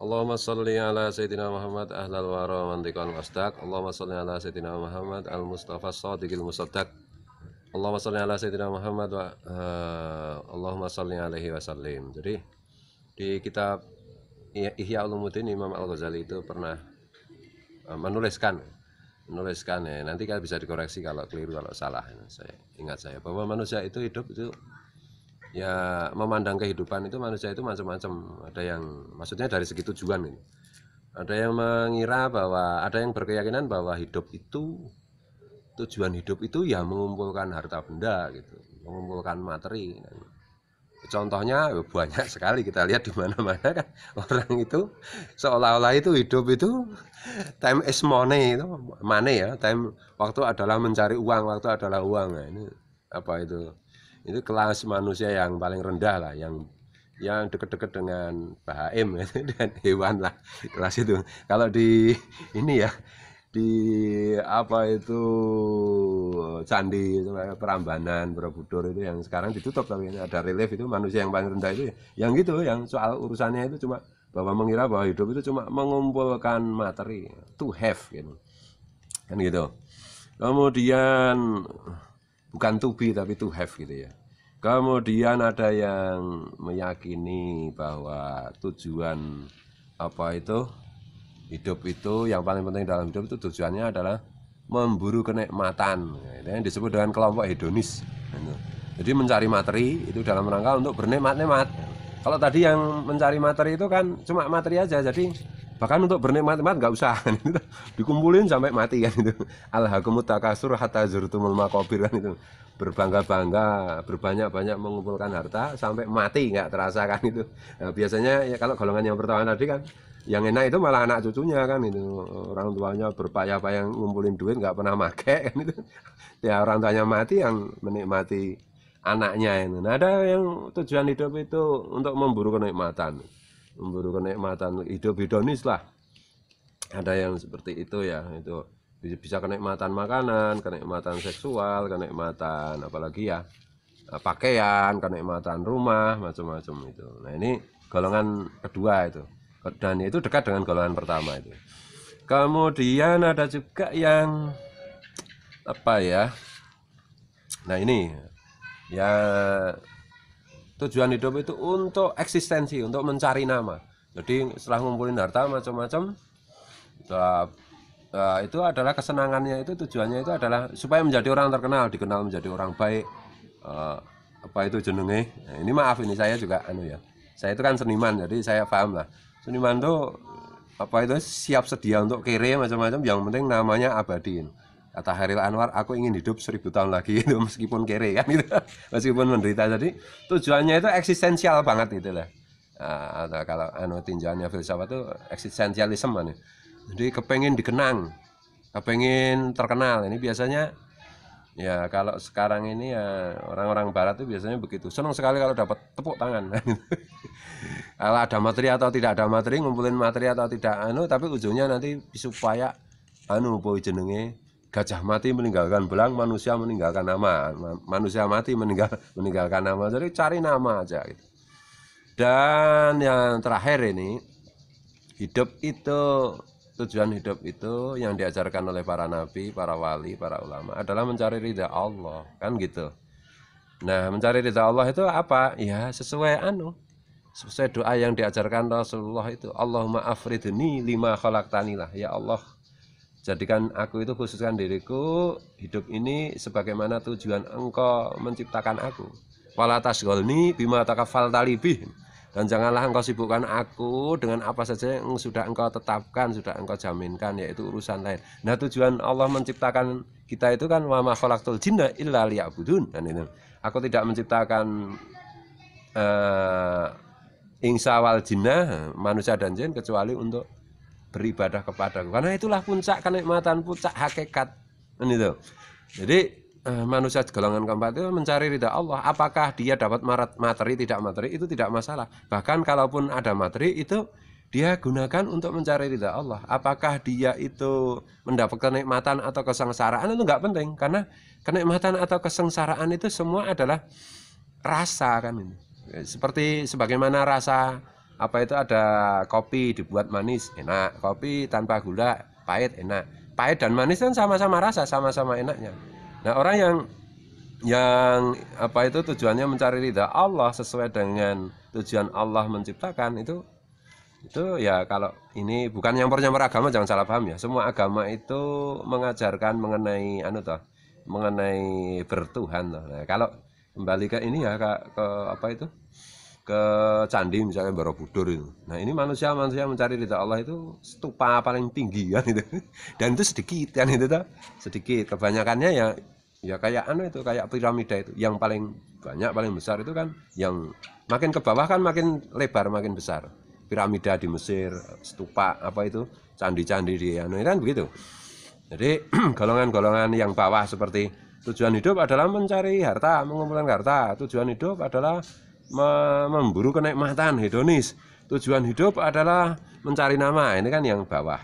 Allahumma salli ala Sayyidina Muhammad ahlal wara mantikan wasdaq Allahumma salli ala Sayyidina Muhammad al Mustafa sadiqil musaddaq Allahumma salli ala Sayyidina Muhammad wa uh, Allahumma salli alaihi wasallim jadi di kitab Ihya Ulumuddin Imam Al-Ghazali itu pernah uh, menuliskan menuliskan ya nanti kan bisa dikoreksi kalau keliru kalau salah saya ingat saya bahwa manusia itu hidup itu ya memandang kehidupan itu manusia itu macam-macam ada yang maksudnya dari segi tujuan ini ada yang mengira bahwa ada yang berkeyakinan bahwa hidup itu tujuan hidup itu ya mengumpulkan harta benda gitu mengumpulkan materi contohnya ya, banyak sekali kita lihat di mana-mana kan orang itu seolah-olah itu hidup itu time is money itu money ya time waktu adalah mencari uang waktu adalah uang nah, ini apa itu itu kelas manusia yang paling rendah lah yang yang dekat-dekat dengan bahaim dan hewan lah kelas itu kalau di ini ya di apa itu candi Perambanan Borobudur itu yang sekarang ditutup tapi ada relief itu manusia yang paling rendah itu ya. yang gitu yang soal urusannya itu cuma bahwa mengira bahwa hidup itu cuma mengumpulkan materi to have gitu kan gitu kemudian bukan to be tapi to have gitu ya kemudian ada yang meyakini bahwa tujuan apa itu hidup itu yang paling penting dalam hidup itu tujuannya adalah memburu kenikmatan yang disebut dengan kelompok hedonis gitu. jadi mencari materi itu dalam rangka untuk bernikmat-nikmat kalau tadi yang mencari materi itu kan cuma materi aja jadi bahkan untuk bernikmat-nikmat nggak usah itu dikumpulin sampai mati kan itu alhaqumut takasur hatta zurtumul makobir kan itu berbangga-bangga berbanyak-banyak mengumpulkan harta sampai mati nggak terasa kan itu nah, biasanya ya kalau golongan yang pertama tadi kan yang enak itu malah anak cucunya kan itu orang tuanya berpayah-payah ngumpulin duit nggak pernah make kan itu ya orang tuanya mati yang menikmati anaknya ini nah, ada yang tujuan hidup itu untuk memburu kenikmatan memburu kenikmatan hidup hedonis lah ada yang seperti itu ya itu bisa kenikmatan makanan kenikmatan seksual kenikmatan apalagi ya eh, pakaian kenikmatan rumah macam-macam itu nah ini golongan kedua itu dan itu dekat dengan golongan pertama itu kemudian ada juga yang apa ya nah ini ya tujuan hidup itu untuk eksistensi untuk mencari nama jadi setelah ngumpulin harta macam-macam ya, ya, itu adalah kesenangannya itu tujuannya itu adalah supaya menjadi orang terkenal dikenal menjadi orang baik eh, apa itu jenenge nah, ini maaf ini saya juga anu ya saya itu kan seniman jadi saya paham lah seniman tuh apa itu siap sedia untuk kere macam-macam yang penting namanya abadi gitu kata Haril Anwar aku ingin hidup seribu tahun lagi itu meskipun kere kan gitu meskipun menderita jadi tujuannya itu eksistensial banget gitu lah atau ah, kalau anu tinjauannya filsafat itu eksistensialisme nih jadi kepengen dikenang kepengen terkenal ini biasanya ya kalau sekarang ini ya orang-orang barat itu biasanya begitu senang sekali kalau dapat tepuk tangan gitu. kalau ada materi atau tidak ada materi ngumpulin materi atau tidak anu tapi ujungnya nanti supaya anu boy jenenge gajah mati meninggalkan belang, manusia meninggalkan nama. Manusia mati meninggal, meninggalkan nama. Jadi cari nama aja gitu. Dan yang terakhir ini hidup itu tujuan hidup itu yang diajarkan oleh para nabi, para wali, para ulama adalah mencari ridha Allah, kan gitu. Nah, mencari ridha Allah itu apa? Ya, sesuai anu, sesuai doa yang diajarkan Rasulullah itu Allahumma afridni lima khalaqtanilah ya Allah Jadikan aku itu khususkan diriku hidup ini sebagaimana tujuan engkau menciptakan aku. Wala tasgolni bima takafal talibih. Dan janganlah engkau sibukkan aku dengan apa saja yang sudah engkau tetapkan, sudah engkau jaminkan, yaitu urusan lain. Nah tujuan Allah menciptakan kita itu kan wama kholaktul jinna illa liya'budun. Dan itu. Aku tidak menciptakan uh, eh, insya wal jinnah, manusia dan jin, kecuali untuk beribadah kepadaku karena itulah puncak kenikmatan puncak hakikat ini tuh jadi eh, manusia golongan keempat itu mencari ridha Allah apakah dia dapat materi tidak materi itu tidak masalah bahkan kalaupun ada materi itu dia gunakan untuk mencari ridha Allah apakah dia itu mendapat kenikmatan atau kesengsaraan itu nggak penting karena kenikmatan atau kesengsaraan itu semua adalah rasa kan ini seperti sebagaimana rasa apa itu ada kopi dibuat manis enak kopi tanpa gula pahit enak pahit dan manis kan sama-sama rasa sama-sama enaknya nah orang yang yang apa itu tujuannya mencari ridha Allah sesuai dengan tujuan Allah menciptakan itu itu ya kalau ini bukan yang nyampur agama jangan salah paham ya semua agama itu mengajarkan mengenai anu toh mengenai bertuhan toh. Nah, kalau kembali ke ini ya ke, ke apa itu ke candi misalnya Borobudur itu. Nah ini manusia manusia mencari ridha Allah itu stupa paling tinggi kan itu. Dan itu sedikit kan itu tuh. Sedikit. Kebanyakannya ya ya kayak anu itu kayak piramida itu yang paling banyak paling besar itu kan yang makin ke bawah kan makin lebar makin besar piramida di Mesir stupa apa itu candi-candi di anu kan begitu jadi golongan-golongan yang bawah seperti tujuan hidup adalah mencari harta mengumpulkan harta tujuan hidup adalah memburu kenikmatan hedonis tujuan hidup adalah mencari nama ini kan yang bawah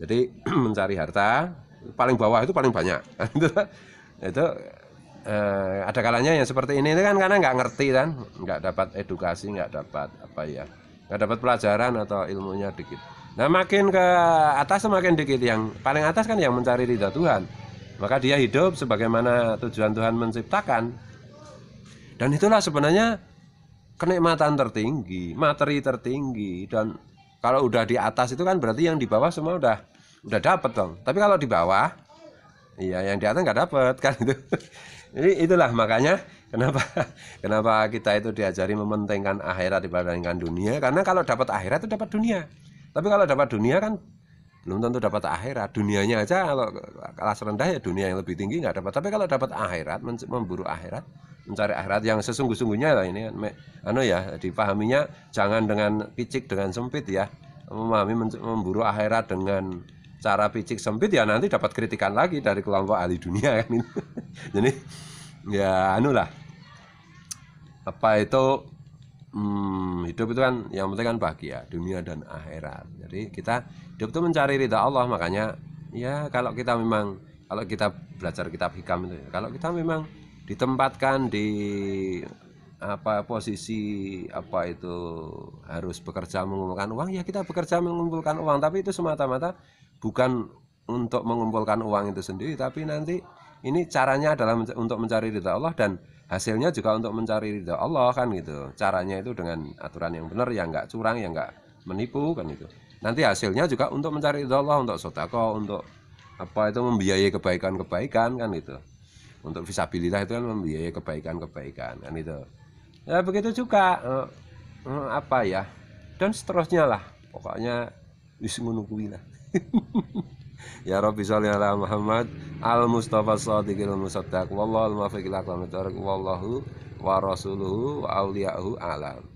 jadi mencari harta paling bawah itu paling banyak itu eh, ada kalanya yang seperti ini Ini kan karena nggak ngerti kan nggak dapat edukasi nggak dapat apa ya nggak dapat pelajaran atau ilmunya dikit nah makin ke atas semakin dikit yang paling atas kan yang mencari ridha Tuhan maka dia hidup sebagaimana tujuan Tuhan menciptakan dan itulah sebenarnya kenikmatan tertinggi, materi tertinggi dan kalau udah di atas itu kan berarti yang di bawah semua udah udah dapet dong. Tapi kalau di bawah iya yang di atas nggak dapet kan itu. Jadi itulah makanya kenapa kenapa kita itu diajari mementingkan akhirat dibandingkan dunia karena kalau dapat akhirat itu dapat dunia. Tapi kalau dapat dunia kan belum tentu dapat akhirat dunianya aja kalau kelas rendah ya dunia yang lebih tinggi nggak dapat tapi kalau dapat akhirat memburu akhirat mencari akhirat yang sesungguh-sungguhnya lah ini kan. anu ya dipahaminya jangan dengan picik dengan sempit ya memahami memburu akhirat dengan cara picik sempit ya nanti dapat kritikan lagi dari kelompok ahli dunia kan jadi ya anu lah apa itu hmm, hidup itu kan yang penting kan bahagia dunia dan akhirat jadi kita hidup itu mencari ridha Allah makanya ya kalau kita memang kalau kita belajar kitab hikam itu kalau kita memang ditempatkan di apa posisi apa itu harus bekerja mengumpulkan uang ya kita bekerja mengumpulkan uang tapi itu semata-mata bukan untuk mengumpulkan uang itu sendiri tapi nanti ini caranya adalah untuk mencari ridha Allah dan hasilnya juga untuk mencari ridha Allah kan gitu caranya itu dengan aturan yang benar yang nggak curang yang nggak menipu kan itu nanti hasilnya juga untuk mencari ridha Allah untuk sodako untuk apa itu membiayai kebaikan-kebaikan kan gitu untuk visabilitas itu kan membiayai kebaikan-kebaikan kan itu ya begitu juga eh, eh, apa ya dan seterusnya lah pokoknya wis lah ya Rabbi salli ala Muhammad al Mustafa Sadiqil Musaddaq wallahu al muwaffiq ila aqwamit wallahu wa rasuluhu wa alam